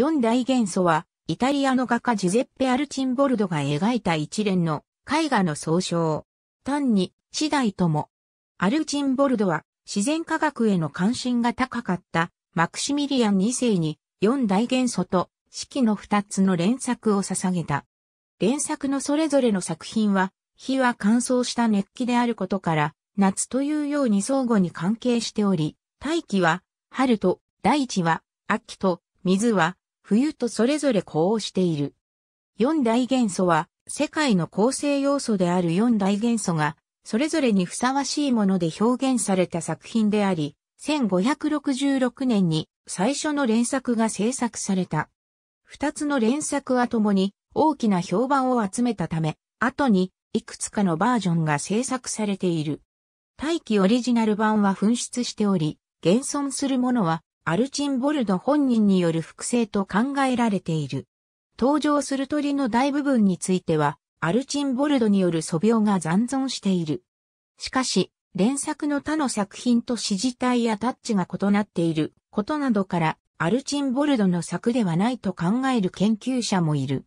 四大元素は、イタリアの画家ジュゼッペ・アルチンボルドが描いた一連の絵画の総称。単に、次第とも。アルチンボルドは、自然科学への関心が高かった、マクシミリアン2世に、四大元素と、四季の二つの連作を捧げた。連作のそれぞれの作品は、火は乾燥した熱気であることから、夏というように相互に関係しており、大気は春と、大地は秋と、水は冬とそれぞれ呼応している。四大元素は、世界の構成要素である四大元素が、それぞれにふさわしいもので表現された作品であり、1566年に最初の連作が制作された。二つの連作はともに大きな評判を集めたため、後にいくつかのバージョンが制作されている。大気オリジナル版は紛失しており、現存するものはアルチンボルド本人による複製と考えられている。登場する鳥の大部分については、アルチンボルドによる素描が残存している。しかし、連作の他の作品と指示体やタッチが異なっていることなどから、アルチンボルドの作ではないと考える研究者もいる。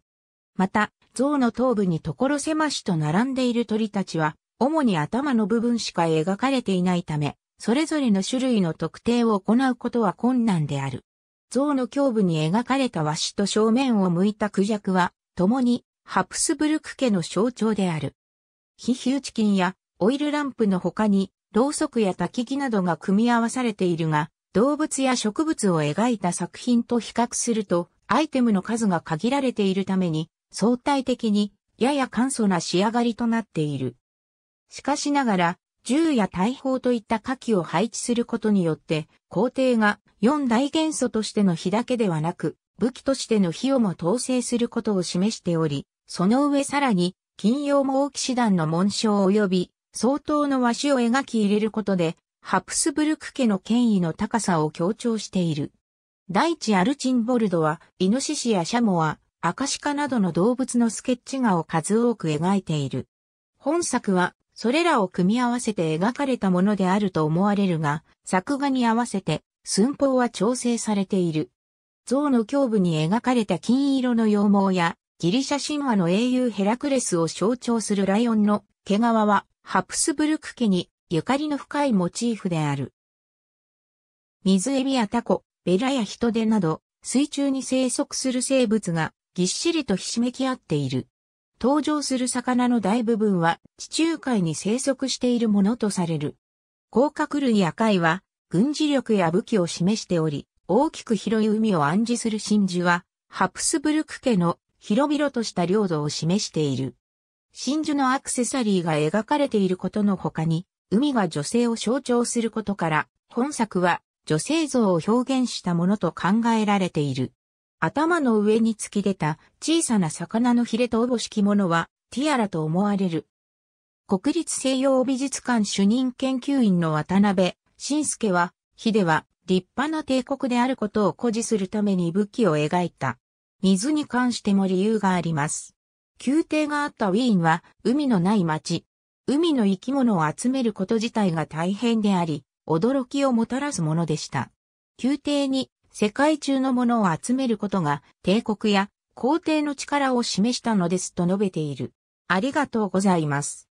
また、像の頭部に所狭しと並んでいる鳥たちは、主に頭の部分しか描かれていないため、それぞれの種類の特定を行うことは困難である。像の胸部に描かれた和紙と正面を向いた孔雀は、共にハプスブルク家の象徴である。非ヒューチキンやオイルランプの他に、ろうそくや焚き木などが組み合わされているが、動物や植物を描いた作品と比較すると、アイテムの数が限られているために、相対的にやや簡素な仕上がりとなっている。しかしながら、銃や大砲といった火器を配置することによって、皇帝が四大元素としての火だけではなく、武器としての火をも統制することを示しており、その上さらに、金曜も大騎士団の紋章及び、相当の和紙を描き入れることで、ハプスブルク家の権威の高さを強調している。大地アルチンボルドは、イノシシやシャモア、アカシカなどの動物のスケッチ画を数多く描いている。本作はそれらを組み合わせて描かれたものであると思われるが、作画に合わせて寸法は調整されている。像の胸部に描かれた金色の羊毛や、ギリシャ神話の英雄ヘラクレスを象徴するライオンの毛皮は、ハプスブルク家にゆかりの深いモチーフである。水エビやタコ、ベラやヒトデなど、水中に生息する生物がぎっしりとひしめき合っている。登場する魚の大部分は地中海に生息しているものとされる。甲殻類や貝は軍事力や武器を示しており、大きく広い海を暗示する真珠は、ハプスブルク家の広々とした領土を示している。真珠のアクセサリーが描かれていることの他に、海が女性を象徴することから、本作は女性像を表現したものと考えられている。頭の上に突き出た小さな魚のヒレとおぼしきものはティアラと思われる。国立西洋美術館主任研究員の渡辺晋介は、ヒデは立派な帝国であることを誇示するために武器を描いた。水に関しても理由があります。宮廷があったウィーンは海のない町。海の生き物を集めること自体が大変であり、驚きをもたらすものでした。宮廷に世界中のものを集めることが帝国や皇帝の力を示したのですと述べている。ありがとうございます。